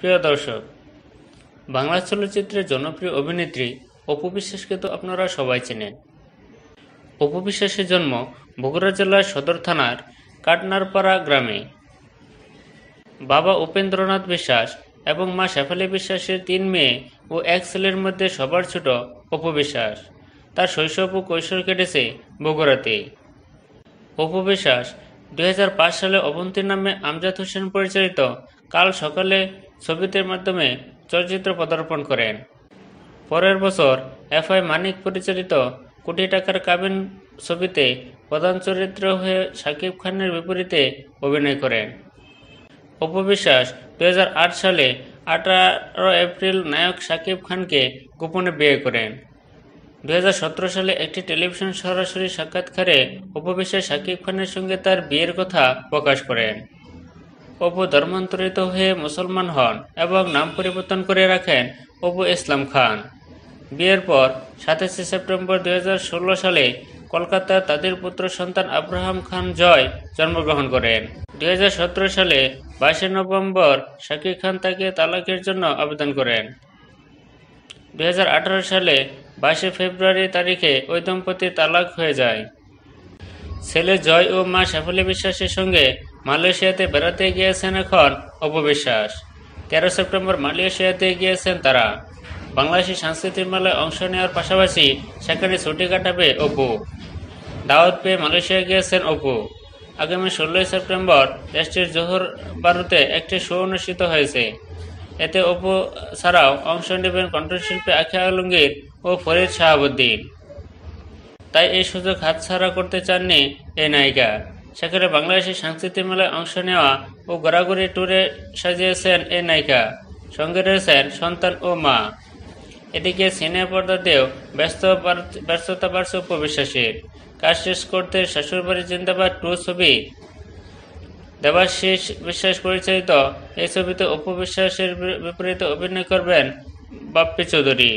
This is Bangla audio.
প্রিয় দর্শক বাংলা চলচ্চিত্রের জনপ্রিয় অভিনেত্রী অপু বিশ্বাসকে তো আপনারা সবাই চেনেন অপু বিশ্বাসের জন্ম বগুড়া জেলার সদর থানার কাটনারপাড়া গ্রামে বাবা উপেন্দ্রনাথ বিশ্বাস এবং মা শেফালি বিশ্বাসের তিন মেয়ে ও এক ছেলের মধ্যে সবার ছোট অপু বিশ্বাস তার শৈশব ও কৈশোর কেটেছে বগুড়াতে অপু বিশ্বাস দু সালে অবন্তী নামে আমজাদ হোসেন পরিচালিত কাল সকালে ছবিটির মাধ্যমে চলচ্চিত্র পদার্পণ করেন পরের বছর এফ আই মানিক পরিচালিত কোটি টাকার কাবিন ছবিতে প্রধান চরিত্র হয়ে শাকিব খানের বিপরীতে অভিনয় করেন অপবিশ্বাস দু সালে আঠারো এপ্রিল নায়ক শাকিব খানকে গোপনে বিয়ে করেন দু সালে একটি টেলিভিশন সরাসরি সাক্ষাৎকারে অপবিশ্বাস শাকিব খানের সঙ্গে তার বিয়ের কথা প্রকাশ করেন অপু ধর্মান্তরিত হয়ে মুসলমান হন এবং নাম পরিবর্তন করে রাখেন অপু ইসলাম খান বিয়ের পর সাতাশে সেপ্টেম্বর দু সালে কলকাতার তাদের পুত্র সন্তান আব্রাহাম খান জয় জন্মগ্রহণ করেন দু সালে বাইশে নভেম্বর শাকিব খান তাকে তালাকের জন্য আবেদন করেন দু সালে বাইশে ফেব্রুয়ারি তারিখে ওই দম্পতি তালাক হয়ে যায় ছেলে জয় ও মা সাফল্য বিশ্বাসের সঙ্গে মালয়েশিয়াতে বেড়াতে গিয়েছেন এখন অপবিশ্বাস তেরো সেপ্টেম্বর মালয়েশিয়াতে গিয়েছেন তারা বাংলাদেশি সাংস্কৃতিক মেলায় অংশ নেওয়ার পাশাপাশি সেখানে ছুটি কাটাবে অপু দাওয়াত পেয়ে মালয়েশিয়া গিয়েছেন অপু আগামী ষোলোই সেপ্টেম্বর দেশটির জোহর বারুতে একটি শো অনুষ্ঠিত হয়েছে এতে অপু ছাড়াও অংশ নেবেন কণ্ঠশিল্পী আখি আলমগীর ও ফরিদ শাহাবুদ্দিন তাই এই সুযোগ হাতছাড়া করতে চাননি এই নায়িকা সেখানে বাংলাদেশের সাংস্কৃতিক মেলায় অংশ নেওয়া ও ঘোরাঘুরি ট্যুরে সাজিয়েছেন এই নায়িকা সঙ্গে রয়েছেন সন্তান ও মা এদিকে সিনেমা পর্দাতেও ব্যস্ত ব্যস্ততা বাড়ছে উপবিশ্বাসীর কাজ শেষ করতে শ্বশুরবাড়ি জিন্দাবাদ টু ছবি দেবাশিস বিশ্বাস পরিচালিত এই ছবিতে উপবিশ্বাসের বিপরীতে অভিনয় করবেন বাপ্পি চৌধুরী